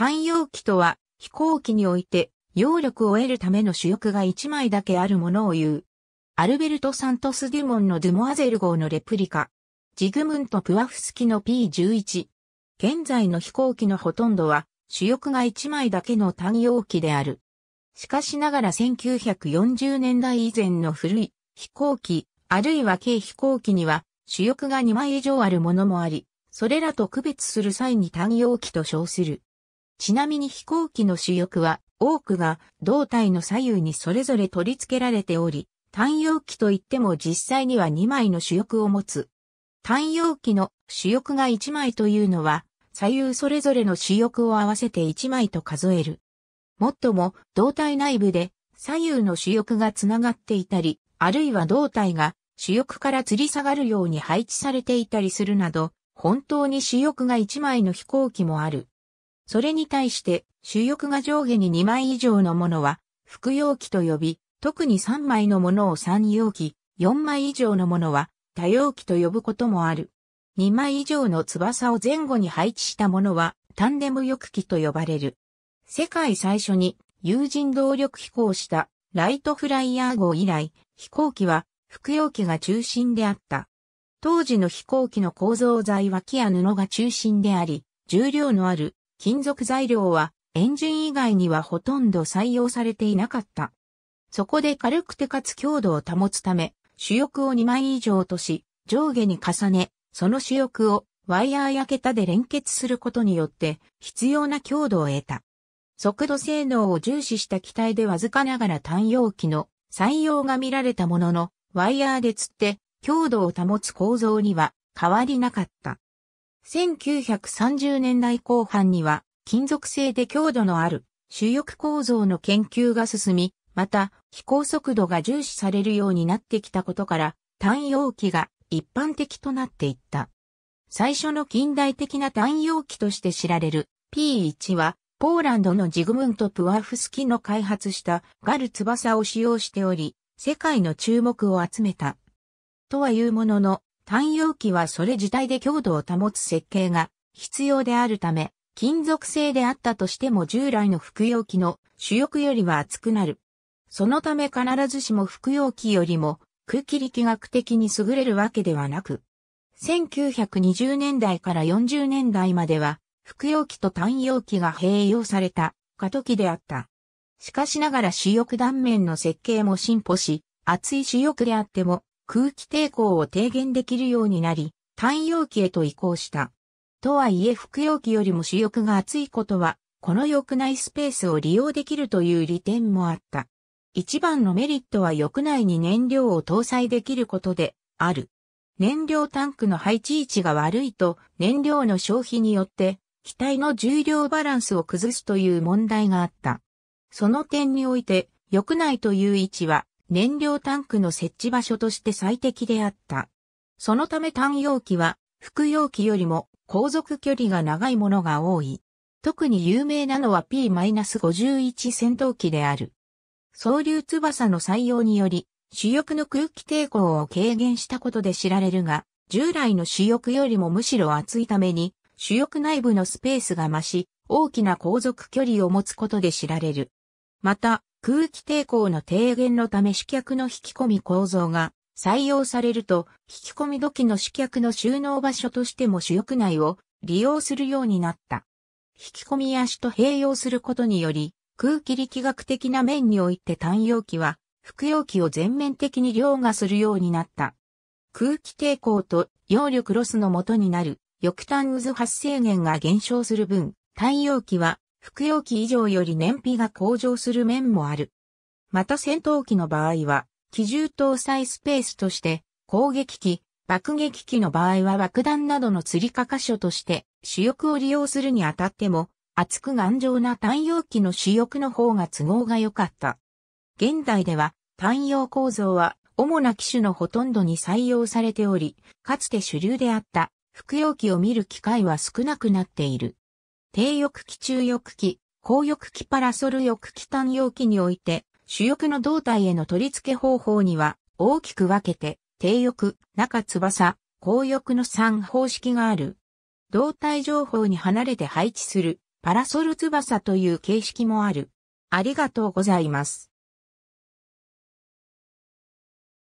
単用機とは、飛行機において、揚力を得るための主翼が1枚だけあるものを言う。アルベルト・サントス・デュモンのドゥモアゼル号のレプリカ。ジグムント・プワフスキの P11。現在の飛行機のほとんどは、主翼が1枚だけの単容機である。しかしながら1940年代以前の古い飛行機、あるいは軽飛行機には、主翼が2枚以上あるものもあり、それらと区別する際に単容機と称する。ちなみに飛行機の主翼は多くが胴体の左右にそれぞれ取り付けられており、単葉機といっても実際には2枚の主翼を持つ。単葉機の主翼が1枚というのは、左右それぞれの主翼を合わせて1枚と数える。もっとも、胴体内部で左右の主翼がつながっていたり、あるいは胴体が主翼から吊り下がるように配置されていたりするなど、本当に主翼が1枚の飛行機もある。それに対して主翼が上下に2枚以上のものは副容器と呼び、特に3枚のものを3容器、4枚以上のものは多容器と呼ぶこともある。2枚以上の翼を前後に配置したものはタンデム翼機と呼ばれる。世界最初に有人動力飛行したライトフライヤー号以来、飛行機は服用機が中心であった。当時の飛行機の構造材は木や布が中心であり、重量のある金属材料はエンジン以外にはほとんど採用されていなかった。そこで軽くてかつ強度を保つため、主翼を2枚以上とし、上下に重ね、その主翼をワイヤーや桁で連結することによって必要な強度を得た。速度性能を重視した機体でわずかながら単容機の採用が見られたものの、ワイヤーで釣って強度を保つ構造には変わりなかった。1930年代後半には、金属製で強度のある主翼構造の研究が進み、また、飛行速度が重視されるようになってきたことから、単容器が一般的となっていった。最初の近代的な単容器として知られる P1 は、ポーランドのジグムント・プワフスキの開発したガル翼を使用しており、世界の注目を集めた。とはいうものの、単容器はそれ自体で強度を保つ設計が必要であるため、金属製であったとしても従来の服用器の主翼よりは厚くなる。そのため必ずしも服用器よりも空気力学的に優れるわけではなく、1920年代から40年代までは、服用器と単容器が併用された過渡期であった。しかしながら主翼断面の設計も進歩し、厚い主翼であっても空気抵抗を低減できるようになり、単容器へと移行した。とはいえ服用器よりも主翼が厚いことは、この翼内スペースを利用できるという利点もあった。一番のメリットは翼内に燃料を搭載できることである。燃料タンクの配置位置が悪いと燃料の消費によって機体の重量バランスを崩すという問題があった。その点において翼内という位置は燃料タンクの設置場所として最適であった。そのため単容器は、副容器よりも航続距離が長いものが多い。特に有名なのは P-51 戦闘機である。総流翼の採用により、主翼の空気抵抗を軽減したことで知られるが、従来の主翼よりもむしろ厚いために、主翼内部のスペースが増し、大きな航続距離を持つことで知られる。また、空気抵抗の低減のため試脚の引き込み構造が採用されると、引き込み時の試脚の収納場所としても主翼内を利用するようになった。引き込み足と併用することにより、空気力学的な面において単容器は、服用器を全面的に凌駕するようになった。空気抵抗と揚力ロスのもとになる、翼端渦発生源が減少する分、単容器は服用機以上より燃費が向上する面もある。また戦闘機の場合は、機銃搭載スペースとして、攻撃機、爆撃機の場合は爆弾などの釣りか箇所として、主翼を利用するにあたっても、厚く頑丈な単用機の主翼の方が都合が良かった。現代では、単用構造は、主な機種のほとんどに採用されており、かつて主流であった、服用機を見る機会は少なくなっている。低翼気中翼気、高翼気パラソル翼気単容機において、主翼の胴体への取り付け方法には大きく分けて、低翼、中翼、高翼の3方式がある。胴体情報に離れて配置するパラソル翼という形式もある。ありがとうございます。